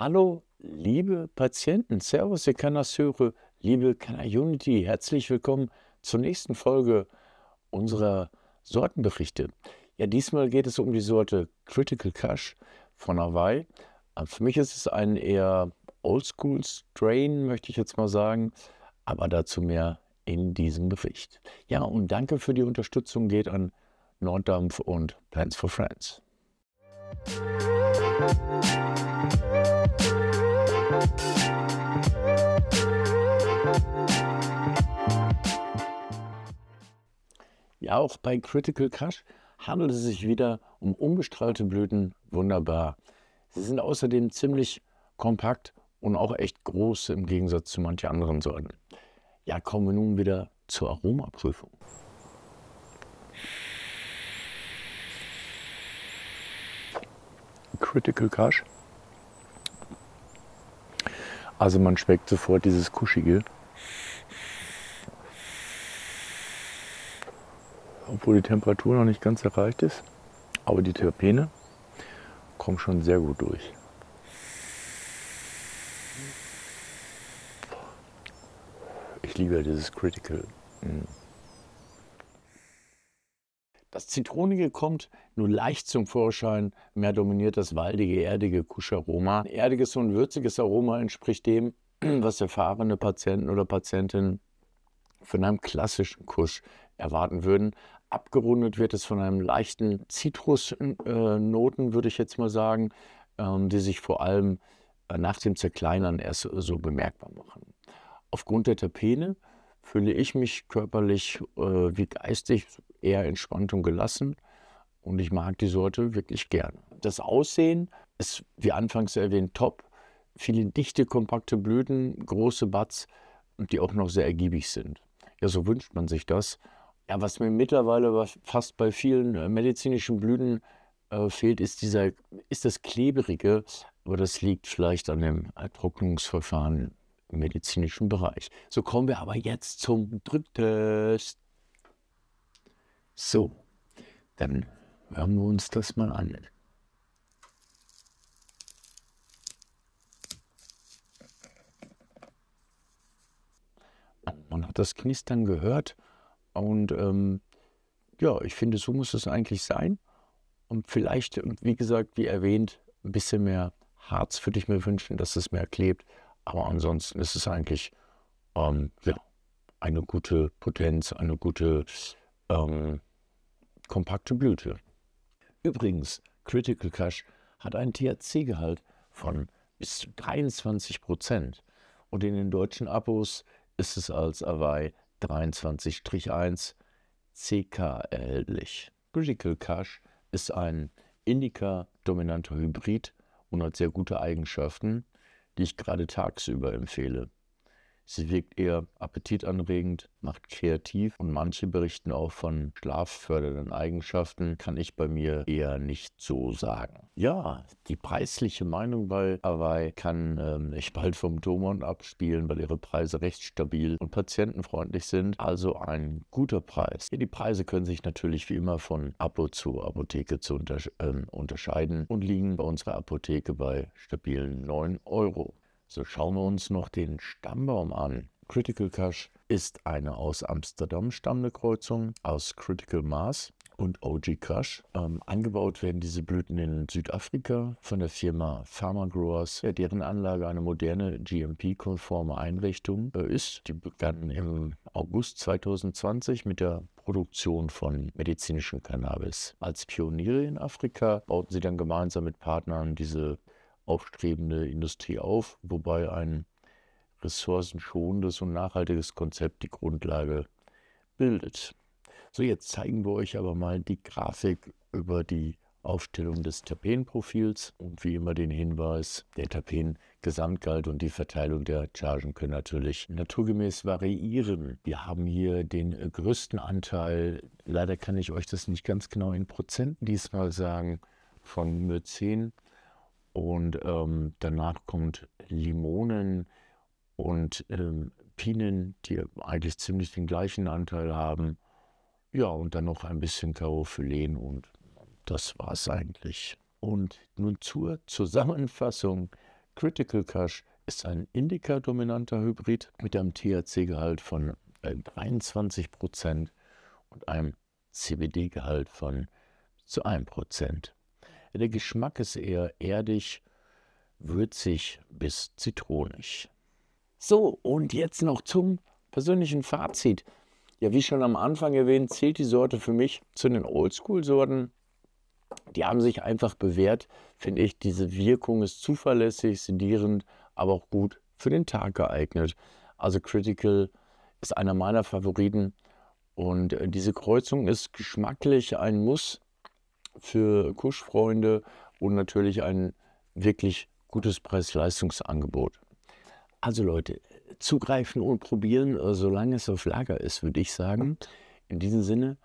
Hallo, liebe Patienten, Servus, ihr Kanasseure, liebe Kanal-Unity, herzlich willkommen zur nächsten Folge unserer Sortenberichte. Ja, diesmal geht es um die Sorte Critical Cash von Hawaii. Ähm, für mich ist es ein eher Oldschool Strain, möchte ich jetzt mal sagen, aber dazu mehr in diesem Bericht. Ja, und danke für die Unterstützung geht an Norddampf und Plants for Friends. Ja, auch bei Critical Crush handelt es sich wieder um unbestrahlte Blüten, wunderbar. Sie sind außerdem ziemlich kompakt und auch echt groß im Gegensatz zu manchen anderen Sorten. Ja, kommen wir nun wieder zur Aromaprüfung. Critical Cash also man schmeckt sofort dieses Kuschige. Obwohl die Temperatur noch nicht ganz erreicht ist, aber die Terpene kommen schon sehr gut durch. Ich liebe dieses Critical. Mm. Das Zitronige kommt nur leicht zum Vorschein, mehr dominiert das waldige, erdige Kuscharoma. Ein erdiges und würziges Aroma entspricht dem, was erfahrene Patienten oder Patientinnen von einem klassischen Kusch erwarten würden. Abgerundet wird es von einem leichten Zitrusnoten, äh, würde ich jetzt mal sagen, ähm, die sich vor allem äh, nach dem Zerkleinern erst so bemerkbar machen. Aufgrund der Terpene fühle ich mich körperlich äh, wie geistig eher entspannt und gelassen. Und ich mag die Sorte wirklich gerne. Das Aussehen ist, wie anfangs erwähnt, top. Viele dichte, kompakte Blüten, große Buds, die auch noch sehr ergiebig sind. Ja, so wünscht man sich das. Ja, was mir mittlerweile fast bei vielen äh, medizinischen Blüten äh, fehlt, ist, dieser, ist das Klebrige. Aber das liegt vielleicht an dem Trocknungsverfahren medizinischen Bereich. So kommen wir aber jetzt zum Drücktest. So, dann hören wir uns das mal an. Man hat das Knistern gehört und ähm, ja, ich finde, so muss es eigentlich sein. Und vielleicht, wie gesagt, wie erwähnt, ein bisschen mehr Harz würde ich mir wünschen, dass es mehr klebt. Aber ansonsten ist es eigentlich ähm, ja, eine gute Potenz, eine gute ähm, kompakte Blüte. Übrigens, Critical Cash hat einen THC-Gehalt von bis zu 23 Prozent. Und in den deutschen Abos ist es als Hawaii 23-1 CK erhältlich. Critical Cash ist ein Indica-dominanter Hybrid und hat sehr gute Eigenschaften die ich gerade tagsüber empfehle. Sie wirkt eher appetitanregend, macht kreativ und manche berichten auch von schlaffördernden Eigenschaften, kann ich bei mir eher nicht so sagen. Ja, die preisliche Meinung bei Hawaii kann ähm, ich bald vom Domon abspielen, weil ihre Preise recht stabil und patientenfreundlich sind, also ein guter Preis. Ja, die Preise können sich natürlich wie immer von Apo zu Apotheke zu untersche ähm, unterscheiden und liegen bei unserer Apotheke bei stabilen 9 Euro. So schauen wir uns noch den Stammbaum an. Critical Cash ist eine aus Amsterdam stammende Kreuzung aus Critical Mass und OG Crush. Ähm, angebaut werden diese Blüten in Südafrika von der Firma Pharma Growers, deren Anlage eine moderne GMP-konforme Einrichtung äh, ist. Die begannen im August 2020 mit der Produktion von medizinischem Cannabis. Als Pioniere in Afrika bauten sie dann gemeinsam mit Partnern diese aufstrebende Industrie auf, wobei ein ressourcenschonendes und nachhaltiges Konzept die Grundlage bildet. So, jetzt zeigen wir euch aber mal die Grafik über die Aufstellung des Terpenprofils und wie immer den Hinweis, der Terpen-Gesamtgehalt und die Verteilung der Chargen können natürlich naturgemäß variieren. Wir haben hier den größten Anteil, leider kann ich euch das nicht ganz genau in Prozenten diesmal sagen, von Myzen und ähm, danach kommt Limonen und ähm, Pinen, die eigentlich ziemlich den gleichen Anteil haben. Ja, und dann noch ein bisschen Carophyllen und das war es eigentlich. Und nun zur Zusammenfassung. Critical Cash ist ein Indica-dominanter Hybrid mit einem THC-Gehalt von 23% äh, und einem CBD-Gehalt von zu 1%. Der Geschmack ist eher erdig, würzig bis zitronig. So, und jetzt noch zum persönlichen Fazit. Ja, wie schon am Anfang erwähnt, zählt die Sorte für mich zu den Oldschool-Sorten. Die haben sich einfach bewährt, finde ich. Diese Wirkung ist zuverlässig, sedierend, aber auch gut für den Tag geeignet. Also Critical ist einer meiner Favoriten. Und äh, diese Kreuzung ist geschmacklich ein Muss für Kuschfreunde und natürlich ein wirklich gutes Preis-Leistungsangebot. Also Leute, zugreifen und probieren, äh, solange es auf Lager ist, würde ich sagen. In diesem Sinne,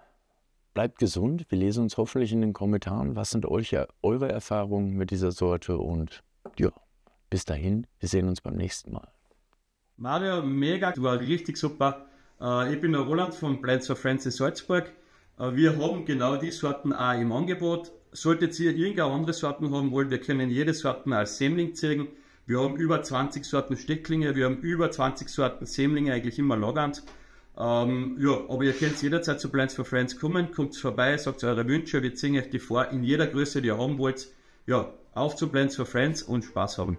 bleibt gesund. Wir lesen uns hoffentlich in den Kommentaren, was sind euch, äh, eure Erfahrungen mit dieser Sorte und ja, bis dahin, wir sehen uns beim nächsten Mal. Mario, mega, du warst richtig super. Äh, ich bin der Roland von Blends for Friends in Salzburg. Wir haben genau die Sorten auch im Angebot. Solltet ihr irgendeine andere Sorten haben wollen, wir können jede Sorten als Sämling zeigen. Wir haben über 20 Sorten Stecklinge, wir haben über 20 Sorten Sämlinge eigentlich immer lagernd. Ähm, ja, aber ihr könnt jederzeit zu Plants for Friends kommen, kommt vorbei, sagt eure Wünsche, wir ziehen euch die vor in jeder Größe, die ihr haben wollt. Ja, auf zu Plants for Friends und Spaß haben.